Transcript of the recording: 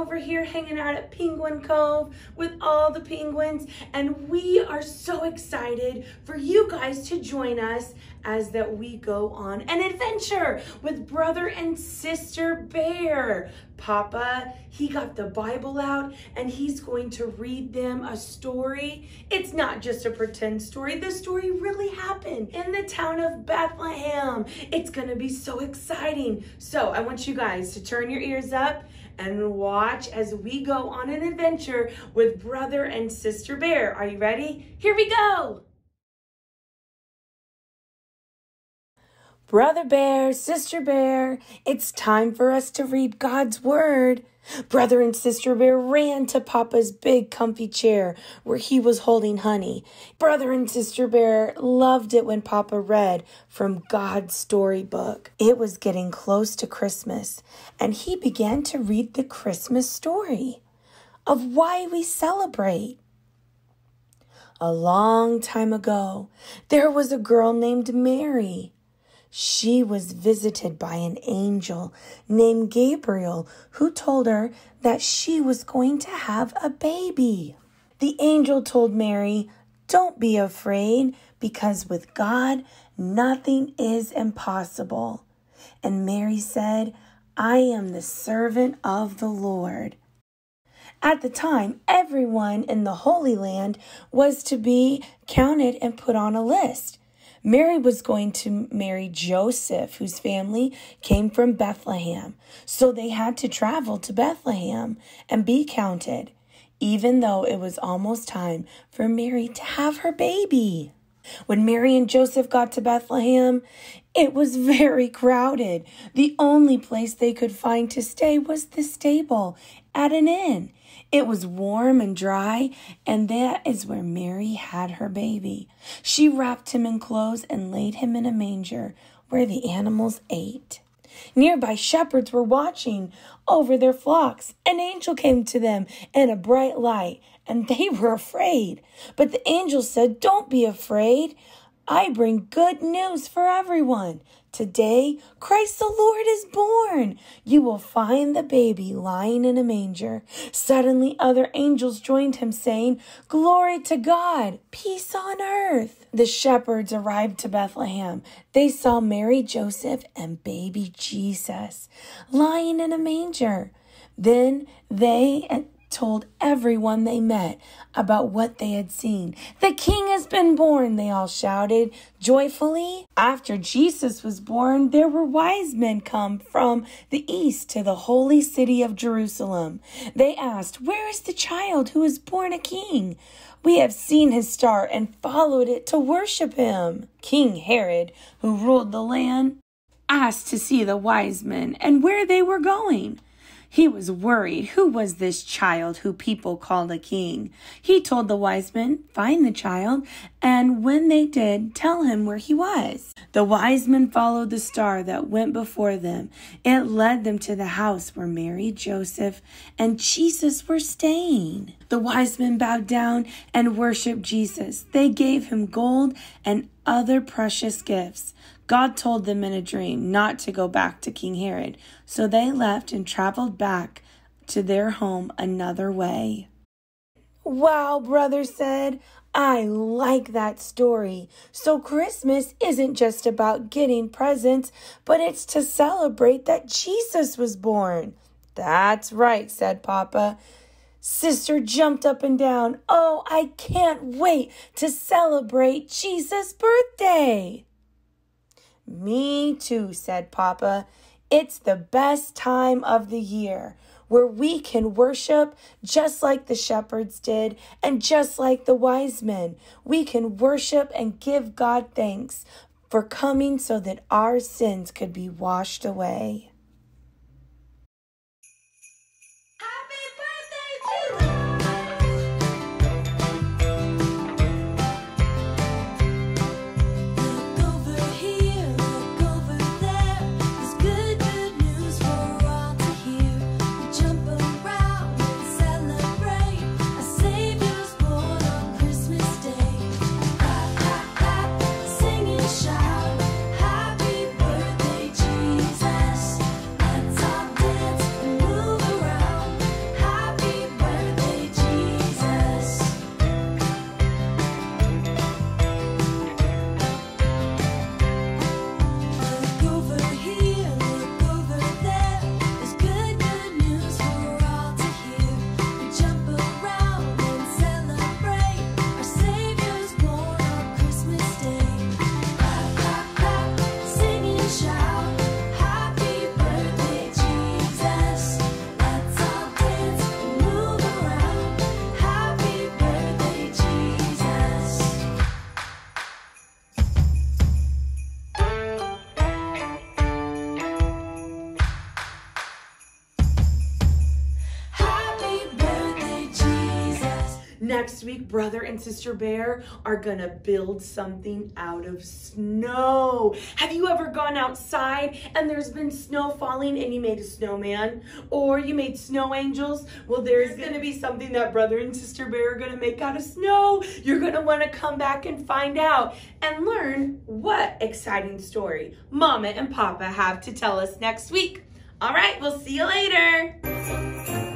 over here hanging out at Penguin Cove with all the penguins. And we are so excited for you guys to join us as that we go on an adventure with brother and sister bear. Papa, he got the Bible out and he's going to read them a story. It's not just a pretend story. The story really happened in the town of Bethlehem. It's gonna be so exciting. So I want you guys to turn your ears up and watch as we go on an adventure with brother and sister bear. Are you ready? Here we go. Brother Bear, Sister Bear, it's time for us to read God's Word. Brother and Sister Bear ran to Papa's big comfy chair where he was holding honey. Brother and Sister Bear loved it when Papa read from God's storybook. It was getting close to Christmas, and he began to read the Christmas story of why we celebrate. A long time ago, there was a girl named Mary she was visited by an angel named Gabriel who told her that she was going to have a baby. The angel told Mary, Don't be afraid, because with God, nothing is impossible. And Mary said, I am the servant of the Lord. At the time, everyone in the Holy Land was to be counted and put on a list. Mary was going to marry Joseph, whose family came from Bethlehem. So they had to travel to Bethlehem and be counted, even though it was almost time for Mary to have her baby. When Mary and Joseph got to Bethlehem, it was very crowded. The only place they could find to stay was the stable at an inn. It was warm and dry, and that is where Mary had her baby. She wrapped him in clothes and laid him in a manger where the animals ate. Nearby shepherds were watching over their flocks. An angel came to them in a bright light, and they were afraid. But the angel said, Don't be afraid. I bring good news for everyone. Today, Christ the Lord is born. You will find the baby lying in a manger. Suddenly, other angels joined him, saying, Glory to God, peace on earth. The shepherds arrived to Bethlehem. They saw Mary, Joseph, and baby Jesus lying in a manger. Then they and told everyone they met about what they had seen. The king has been born, they all shouted joyfully. After Jesus was born, there were wise men come from the east to the holy city of Jerusalem. They asked, Where is the child who is born a king? We have seen his star and followed it to worship him. King Herod, who ruled the land, asked to see the wise men and where they were going. He was worried. Who was this child who people called a king? He told the wise men, Find the child, and when they did, tell him where he was. The wise men followed the star that went before them. It led them to the house where Mary, Joseph, and Jesus were staying. The wise men bowed down and worshiped Jesus. They gave him gold and other precious gifts God told them in a dream not to go back to King Herod, so they left and traveled back to their home another way. Wow, brother said, I like that story. So Christmas isn't just about getting presents, but it's to celebrate that Jesus was born. That's right, said Papa. Sister jumped up and down. Oh, I can't wait to celebrate Jesus' birthday. Me too, said Papa. It's the best time of the year where we can worship just like the shepherds did and just like the wise men. We can worship and give God thanks for coming so that our sins could be washed away. Next week, Brother and Sister Bear are gonna build something out of snow. Have you ever gone outside and there's been snow falling and you made a snowman? Or you made snow angels? Well, there's gonna be something that Brother and Sister Bear are gonna make out of snow. You're gonna wanna come back and find out and learn what exciting story Mama and Papa have to tell us next week. All right, we'll see you later.